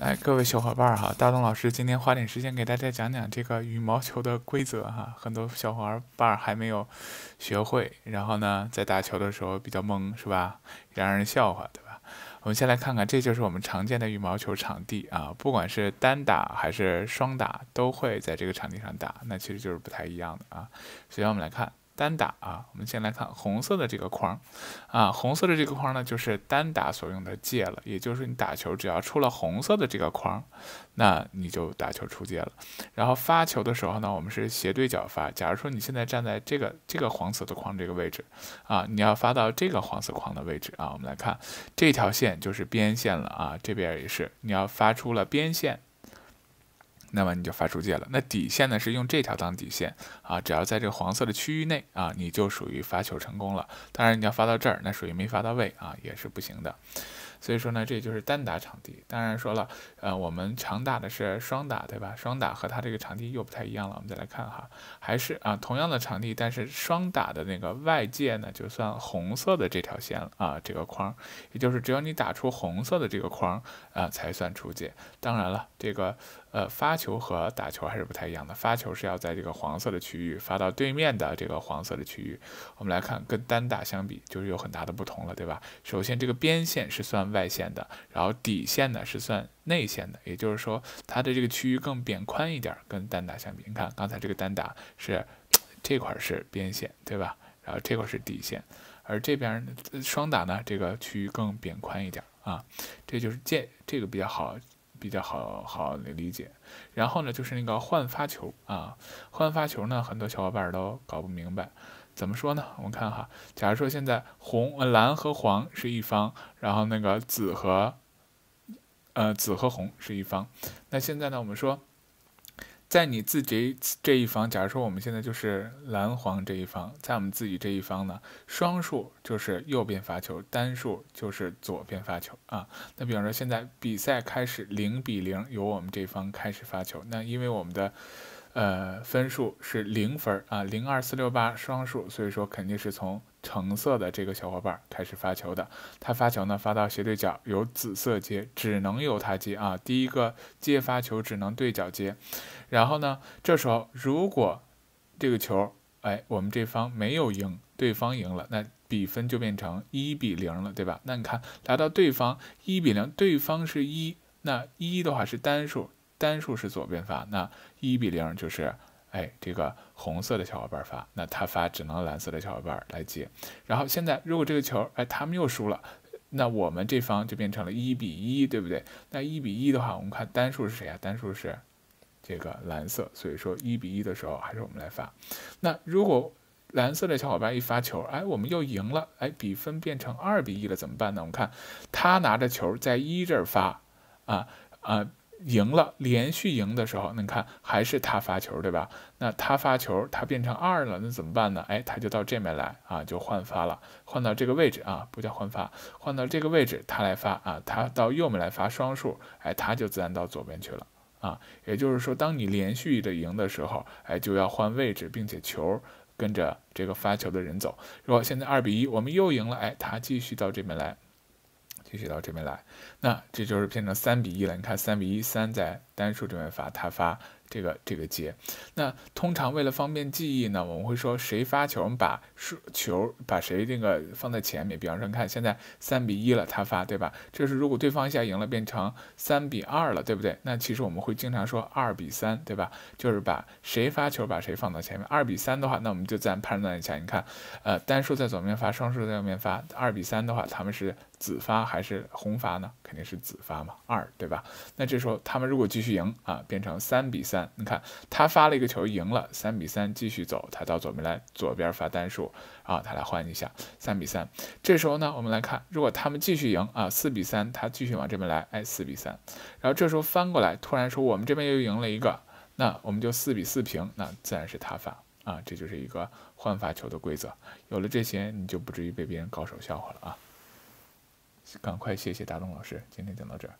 哎，各位小伙伴儿哈，大东老师今天花点时间给大家讲讲这个羽毛球的规则哈，很多小伙伴儿还没有学会，然后呢，在打球的时候比较懵是吧？也让人笑话对吧？我们先来看看，这就是我们常见的羽毛球场地啊，不管是单打还是双打，都会在这个场地上打，那其实就是不太一样的啊。首先我们来看。单打啊，我们先来看红色的这个框，啊，红色的这个框呢，就是单打所用的界了，也就是你打球只要出了红色的这个框，那你就打球出界了。然后发球的时候呢，我们是斜对角发。假如说你现在站在这个这个黄色的框这个位置，啊，你要发到这个黄色框的位置啊，我们来看这条线就是边线了啊，这边也是，你要发出了边线。那么你就发出界了。那底线呢？是用这条当底线啊，只要在这个黄色的区域内啊，你就属于发球成功了。当然，你要发到这儿，那属于没发到位啊，也是不行的。所以说呢，这就是单打场地。当然说了，呃，我们常打的是双打，对吧？双打和它这个场地又不太一样了。我们再来看哈，还是啊，同样的场地，但是双打的那个外界呢，就算红色的这条线啊，这个框，也就是只有你打出红色的这个框啊，才算出界。当然了，这个。呃，发球和打球还是不太一样的。发球是要在这个黄色的区域发到对面的这个黄色的区域。我们来看，跟单打相比，就是有很大的不同了，对吧？首先，这个边线是算外线的，然后底线呢是算内线的，也就是说，它的这个区域更扁宽一点，跟单打相比。你看，刚才这个单打是这块是边线，对吧？然后这块是底线，而这边双打呢，这个区域更扁宽一点啊。这就是这这个比较好。比较好好的理解，然后呢，就是那个换发球啊，换发球呢，很多小伙伴都搞不明白，怎么说呢？我们看哈，假如说现在红呃蓝和黄是一方，然后那个紫和呃紫和红是一方，那现在呢，我们说。在你自己这一方，假如说我们现在就是蓝黄这一方，在我们自己这一方呢，双数就是右边发球，单数就是左边发球啊。那比方说现在比赛开始，零比零，由我们这方开始发球，那因为我们的。呃，分数是零分啊，零二四六八双数，所以说肯定是从橙色的这个小伙伴开始发球的。他发球呢，发到斜对角，有紫色接，只能由他接啊。第一个接发球只能对角接，然后呢，这时候如果这个球，哎，我们这方没有赢，对方赢了，那比分就变成一比零了，对吧？那你看，来到对方一比零，对方是一，那一的话是单数。单数是左边发，那一比零就是，哎，这个红色的小伙伴发，那他发只能蓝色的小伙伴来接。然后现在如果这个球，哎，他们又输了，那我们这方就变成了一比一，对不对？那一比一的话，我们看单数是谁啊？单数是这个蓝色，所以说一比一的时候还是我们来发。那如果蓝色的小伙伴一发球，哎，我们又赢了，哎，比分变成二比一了，怎么办呢？我们看他拿着球在一这儿发，啊啊。赢了，连续赢的时候，你看还是他发球，对吧？那他发球，他变成二了，那怎么办呢？哎，他就到这面来啊，就换发了，换到这个位置啊，不叫换发，换到这个位置他来发啊，他到右面来发双数，哎，他就自然到左边去了啊。也就是说，当你连续的赢的时候，哎，就要换位置，并且球跟着这个发球的人走。如果现在二比一，我们又赢了，哎，他继续到这边来。继续到这边来，那这就是变成三比一了。你看，三比一，三在单数这边发，它发。这个这个结，那通常为了方便记忆呢，我们会说谁发球，我们把输球把谁这个放在前面。比方说看现在三比一了，他发对吧？这是如果对方一下赢了，变成三比二了，对不对？那其实我们会经常说二比三，对吧？就是把谁发球把谁放到前面。二比三的话，那我们就然判断一下，你看，呃，单数在左面发，双数在右面发。二比三的话，他们是紫发还是红发呢？肯定是紫发嘛，二对吧？那这时候他们如果继续赢啊，变成三比三。你看，他发了一个球，赢了，三比三，继续走，他到左边来，左边发单数啊，他来换一下，三比三。这时候呢，我们来看，如果他们继续赢啊，四比三，他继续往这边来，哎，四比三。然后这时候翻过来，突然说我们这边又赢了一个，那我们就四比四平，那自然是他发啊，这就是一个换发球的规则。有了这些，你就不至于被别人高手笑话了啊。赶快谢谢大龙老师，今天讲到这儿。